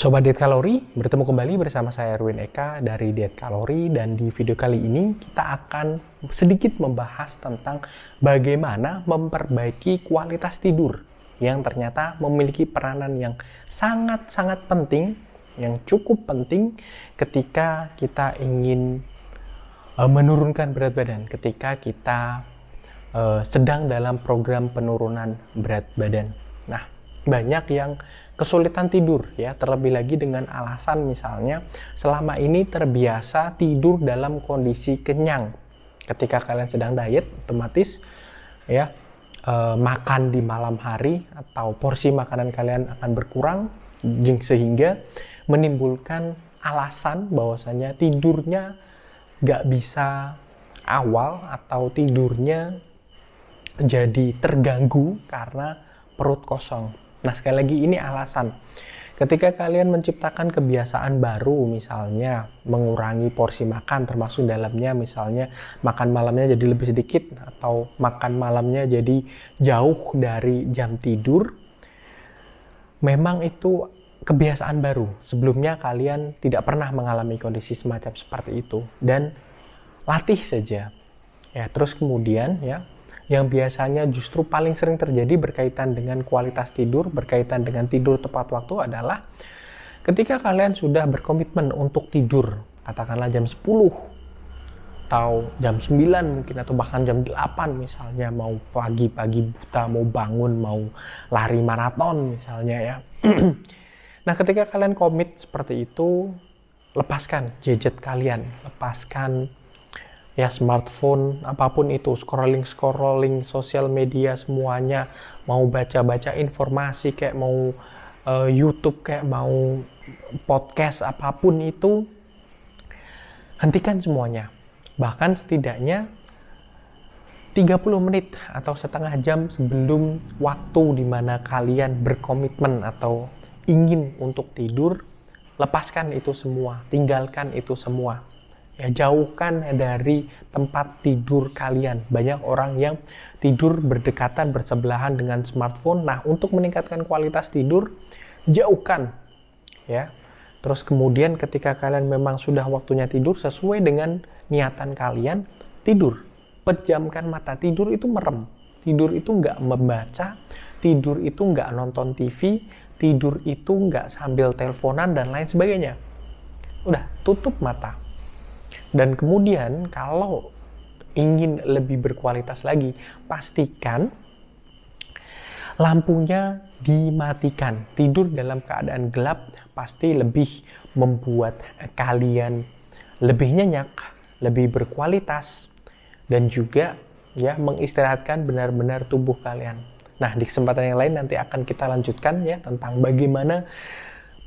Sobat Diet Kalori, bertemu kembali bersama saya Erwin Eka dari Diet Kalori dan di video kali ini kita akan sedikit membahas tentang bagaimana memperbaiki kualitas tidur yang ternyata memiliki peranan yang sangat-sangat penting, yang cukup penting ketika kita ingin eh, menurunkan berat badan, ketika kita eh, sedang dalam program penurunan berat badan. Nah, banyak yang kesulitan tidur ya terlebih lagi dengan alasan misalnya selama ini terbiasa tidur dalam kondisi kenyang ketika kalian sedang diet otomatis ya eh, makan di malam hari atau porsi makanan kalian akan berkurang sehingga menimbulkan alasan bahwasanya tidurnya gak bisa awal atau tidurnya jadi terganggu karena perut kosong Nah, sekali lagi ini alasan. Ketika kalian menciptakan kebiasaan baru, misalnya mengurangi porsi makan, termasuk dalamnya misalnya makan malamnya jadi lebih sedikit atau makan malamnya jadi jauh dari jam tidur, memang itu kebiasaan baru. Sebelumnya kalian tidak pernah mengalami kondisi semacam seperti itu dan latih saja. Ya, terus kemudian ya yang biasanya justru paling sering terjadi berkaitan dengan kualitas tidur, berkaitan dengan tidur tepat waktu adalah ketika kalian sudah berkomitmen untuk tidur, katakanlah jam 10 atau jam 9 mungkin atau bahkan jam 8 misalnya mau pagi-pagi buta, mau bangun, mau lari maraton misalnya ya. nah, ketika kalian komit seperti itu, lepaskan gadget kalian, lepaskan ya smartphone apapun itu scrolling scrolling sosial media semuanya mau baca baca informasi kayak mau uh, YouTube kayak mau podcast apapun itu hentikan semuanya bahkan setidaknya 30 menit atau setengah jam sebelum waktu di mana kalian berkomitmen atau ingin untuk tidur lepaskan itu semua tinggalkan itu semua Ya, jauhkan dari tempat tidur kalian. Banyak orang yang tidur berdekatan bersebelahan dengan smartphone. Nah, untuk meningkatkan kualitas tidur, jauhkan ya. Terus kemudian ketika kalian memang sudah waktunya tidur sesuai dengan niatan kalian, tidur. Pejamkan mata, tidur itu merem. Tidur itu nggak membaca, tidur itu nggak nonton TV, tidur itu nggak sambil teleponan dan lain sebagainya. Udah, tutup mata dan kemudian kalau ingin lebih berkualitas lagi, pastikan lampunya dimatikan. Tidur dalam keadaan gelap pasti lebih membuat kalian lebih nyenyak, lebih berkualitas, dan juga ya mengistirahatkan benar-benar tubuh kalian. Nah, di kesempatan yang lain nanti akan kita lanjutkan ya tentang bagaimana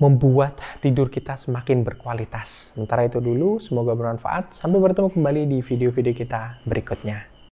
membuat tidur kita semakin berkualitas. Sementara itu dulu, semoga bermanfaat. Sampai bertemu kembali di video-video kita berikutnya.